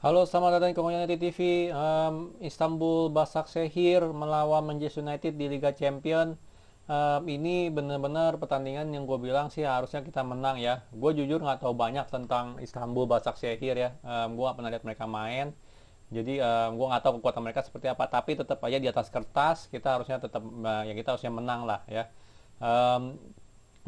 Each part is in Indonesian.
Halo, selamat datang ke Komunitas United TV. Um, Istanbul Basaksehir melawan Manchester United di Liga Champion. Um, ini benar-benar pertandingan yang gue bilang sih harusnya kita menang ya. Gue jujur nggak tahu banyak tentang Istanbul Basak Sehir ya. Um, gue pernah lihat mereka main. Jadi um, gue nggak tahu kekuatan mereka seperti apa. Tapi tetap aja di atas kertas kita harusnya tetap ya kita harusnya menang lah ya. Um,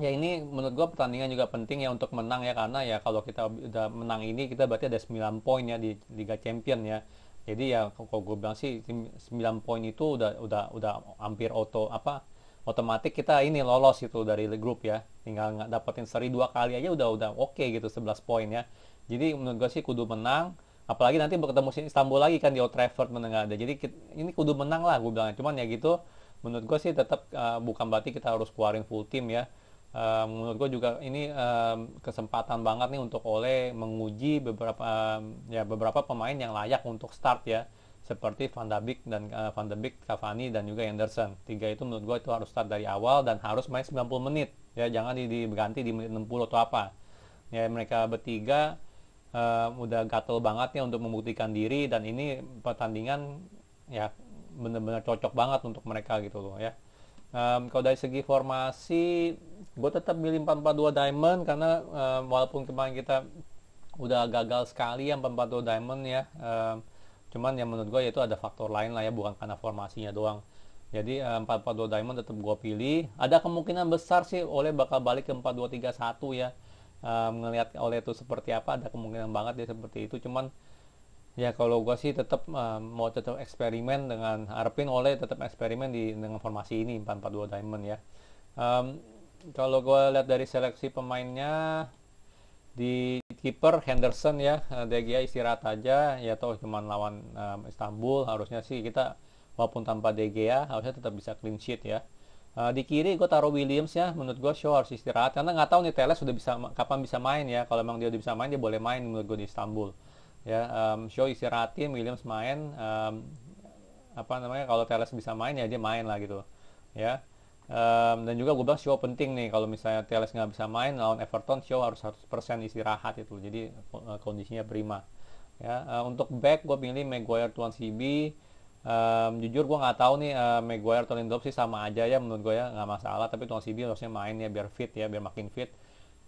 ya ini menurut gue pertandingan juga penting ya untuk menang ya karena ya kalau kita udah menang ini kita berarti ada 9 poin ya di Liga Champion ya jadi ya kalau gue bilang sih 9 poin itu udah udah udah hampir auto apa otomatis kita ini lolos itu dari grup ya tinggal nggak dapetin seri dua kali aja udah udah oke okay gitu 11 poin ya jadi menurut gue sih kudu menang apalagi nanti bertemu Istanbul lagi kan di Old Trafford menengah ada jadi ini kudu menang lah gue bilang cuman ya gitu menurut gue sih tetap uh, eh, bukan berarti kita harus keluarin full tim ya um, menurut gue juga ini um, kesempatan banget nih untuk Ole menguji beberapa um, ya beberapa pemain yang layak untuk start ya seperti Van de Beek dan uh, Van de Beek, Cavani dan juga Anderson Tiga itu menurut gue itu harus start dari awal dan harus main 90 menit. Ya jangan di, di di menit 60 atau apa. Ya mereka bertiga uh, udah gatel banget ya untuk membuktikan diri dan ini pertandingan ya benar-benar cocok banget untuk mereka gitu loh ya um, kalau dari segi formasi gue tetap milih 442 Diamond karena um, walaupun kemarin kita udah gagal sekali yang 442 Diamond ya um, cuman yang menurut gue itu ada faktor lain lah ya bukan karena formasinya doang jadi um, 442 Diamond tetap gue pilih ada kemungkinan besar sih oleh bakal balik ke 4231 ya um, oleh itu seperti apa ada kemungkinan banget dia seperti itu cuman Ya kalau gue sih tetap uh, eh, mau tetap eksperimen dengan harapin oleh tetap eksperimen di dengan formasi ini 442 Diamond ya. Um, kalau gue lihat dari seleksi pemainnya di keeper Henderson ya, eh, DGA istirahat aja ya toh cuma lawan um, Istanbul harusnya sih kita walaupun tanpa DGA harusnya tetap bisa clean sheet ya. Uh, di kiri gue taruh Williams ya, menurut gue Shaw harus istirahat karena nggak tahu nih Teles sudah bisa kapan bisa main ya. Kalau emang dia udah bisa main dia boleh main menurut gue di Istanbul ya um, show istirahatin Williams main um, apa namanya kalau Teles bisa main ya dia main lah gitu ya um, dan juga gue bilang show penting nih kalau misalnya Teles nggak bisa main lawan Everton show harus 100% istirahat itu jadi eh, kondisinya prima ya uh, untuk back gue pilih Maguire Tuan CB um, jujur gue nggak tahu nih uh, Maguire atau Lindelof sih sama aja ya menurut gue ya nggak masalah tapi Tuan CB harusnya main ya biar fit ya biar makin fit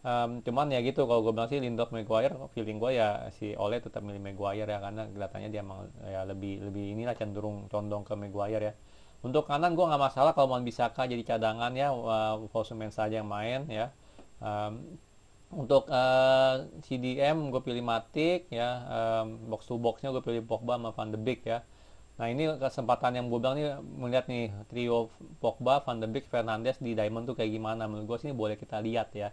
um, cuman ya gitu kalau gue bilang sih Lindelof Maguire feeling gue ya si Ole tetap milih Maguire ya karena kelihatannya dia emang ya lebih lebih inilah cenderung condong ke Maguire ya untuk kanan gue nggak masalah kalau mau kah jadi cadangan ya uh, saja yang main ya um, untuk uh, eh, CDM gue pilih Matik ya um, box to boxnya gue pilih Pogba sama Van de Beek ya Nah ini kesempatan yang gue bilang nih melihat nih trio Pogba, Van de Beek, Fernandes di Diamond tuh kayak gimana menurut gue sih ini boleh kita lihat ya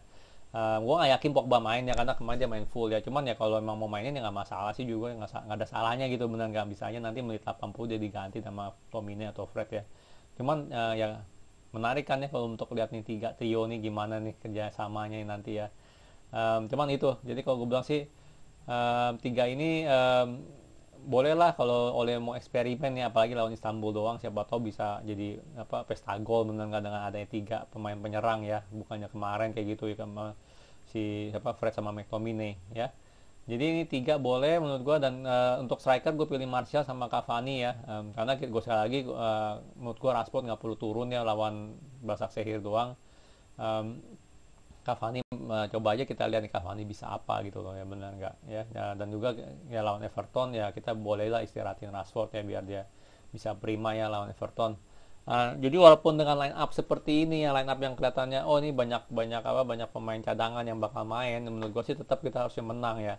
uh, ehm, gue gak yakin Pogba main ya karena kemarin dia main full ya cuman ya kalau emang mau mainin ya nggak masalah sih juga nggak ada salahnya gitu benar nggak bisanya nanti menit 80 dia diganti sama Tomine atau Fred ya cuman uh, ya menarik kan ya kalau untuk lihat nih tiga trio nih gimana nih kerjasamanya nanti ya um, cuman itu jadi kalau gue bilang sih um, tiga ini um, bolehlah kalau oleh mau eksperimen ya apalagi lawan Istanbul doang siapa tahu bisa jadi apa pesta gol dengan dengan adanya tiga pemain penyerang ya bukannya kemarin kayak gitu ya sama si siapa Fred sama McTominay ya jadi ini tiga boleh menurut gue dan uh, untuk striker gue pilih Martial sama Cavani ya um, karena gue sekali lagi uh, menurut gue Rashford nggak perlu turun ya lawan Basak Sehir doang um, Cavani eh, coba aja kita lihat nih Cavani bisa apa gitu loh ya benar nggak ya, ya dan juga ya lawan Everton ya kita bolehlah istirahatin Rashford ya biar dia bisa prima ya lawan Everton uh, jadi walaupun dengan line up seperti ini ya line up yang kelihatannya oh ini banyak banyak apa banyak pemain cadangan yang bakal main menurut gue sih tetap kita harusnya menang ya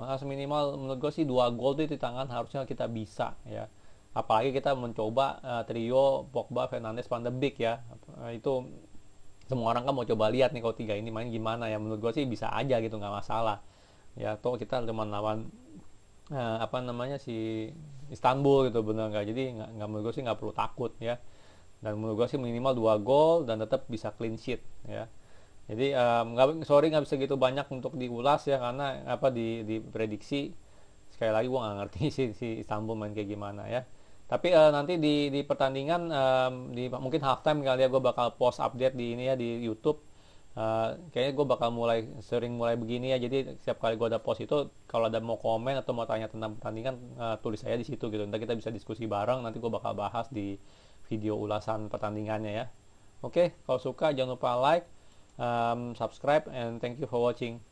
maka minimal menurut gue sih dua gol itu di tangan harusnya kita bisa ya apalagi kita mencoba uh, trio Pogba Fernandes Van ya uh, itu semua orang kan mau coba lihat nih kalau tiga ini main gimana ya menurut gue sih bisa aja gitu nggak masalah ya toh kita cuma lawan eh, apa namanya si Istanbul gitu bener nggak jadi nggak menurut gue sih nggak perlu takut ya dan menurut gue sih minimal dua gol dan tetap bisa clean sheet ya jadi um, eh, gak, sorry nggak bisa gitu banyak untuk diulas ya karena apa di diprediksi sekali lagi gue nggak ngerti sih si Istanbul main kayak gimana ya tapi uh, nanti di di pertandingan um, di mungkin halftime kali ya gue bakal post update di ini ya di YouTube. Uh, kayaknya gue bakal mulai sering mulai begini ya. Jadi setiap kali gue ada post itu kalau ada mau komen atau mau tanya tentang pertandingan uh, tulis saya di situ gitu. Nanti kita bisa diskusi bareng. Nanti gue bakal bahas di video ulasan pertandingannya ya. Oke, okay, kalau suka jangan lupa like, um, subscribe, and thank you for watching.